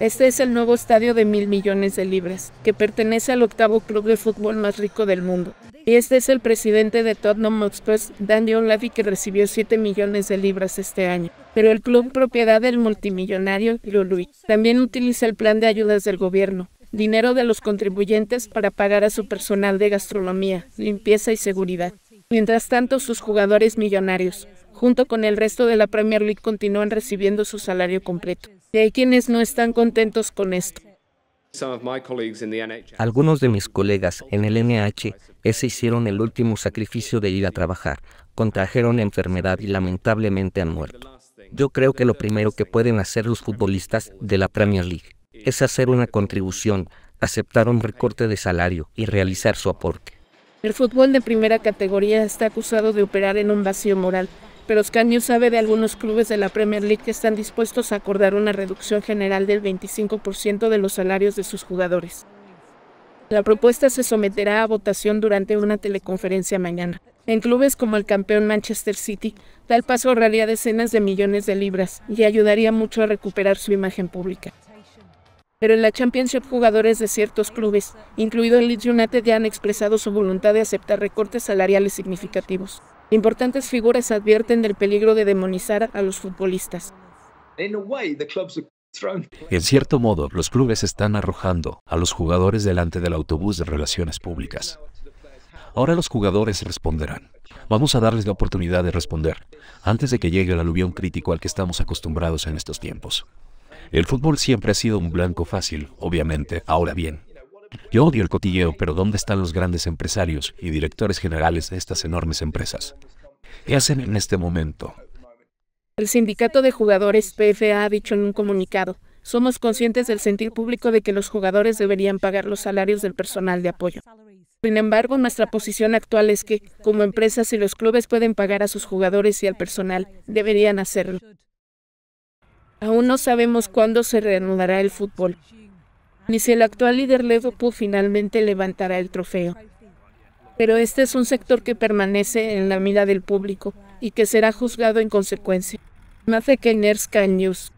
Este es el nuevo estadio de mil millones de libras, que pertenece al octavo club de fútbol más rico del mundo. Y este es el presidente de Tottenham Hotspur, Daniel Levy, que recibió siete millones de libras este año. Pero el club, propiedad del multimillonario Lului, también utiliza el plan de ayudas del gobierno, dinero de los contribuyentes para pagar a su personal de gastronomía, limpieza y seguridad. Mientras tanto, sus jugadores millonarios, junto con el resto de la Premier League, continúan recibiendo su salario completo. Y hay quienes no están contentos con esto. Algunos de mis colegas en el NH se hicieron el último sacrificio de ir a trabajar, contrajeron enfermedad y lamentablemente han muerto. Yo creo que lo primero que pueden hacer los futbolistas de la Premier League es hacer una contribución, aceptar un recorte de salario y realizar su aporte. El fútbol de primera categoría está acusado de operar en un vacío moral, pero News sabe de algunos clubes de la Premier League que están dispuestos a acordar una reducción general del 25% de los salarios de sus jugadores. La propuesta se someterá a votación durante una teleconferencia mañana. En clubes como el campeón Manchester City, tal paso ahorraría decenas de millones de libras y ayudaría mucho a recuperar su imagen pública pero en la Championship jugadores de ciertos clubes, incluido el Leeds United, ya han expresado su voluntad de aceptar recortes salariales significativos. Importantes figuras advierten del peligro de demonizar a los futbolistas. En cierto modo, los clubes están arrojando a los jugadores delante del autobús de relaciones públicas. Ahora los jugadores responderán. Vamos a darles la oportunidad de responder, antes de que llegue el aluvión crítico al que estamos acostumbrados en estos tiempos. El fútbol siempre ha sido un blanco fácil, obviamente. Ahora bien, yo odio el cotilleo, pero ¿dónde están los grandes empresarios y directores generales de estas enormes empresas? ¿Qué hacen en este momento? El sindicato de jugadores PFA ha dicho en un comunicado, somos conscientes del sentir público de que los jugadores deberían pagar los salarios del personal de apoyo. Sin embargo, nuestra posición actual es que, como empresas y los clubes pueden pagar a sus jugadores y al personal, deberían hacerlo. Aún no sabemos cuándo se reanudará el fútbol, ni si el actual líder Liverpool finalmente levantará el trofeo. Pero este es un sector que permanece en la mira del público y que será juzgado en consecuencia. Más de News.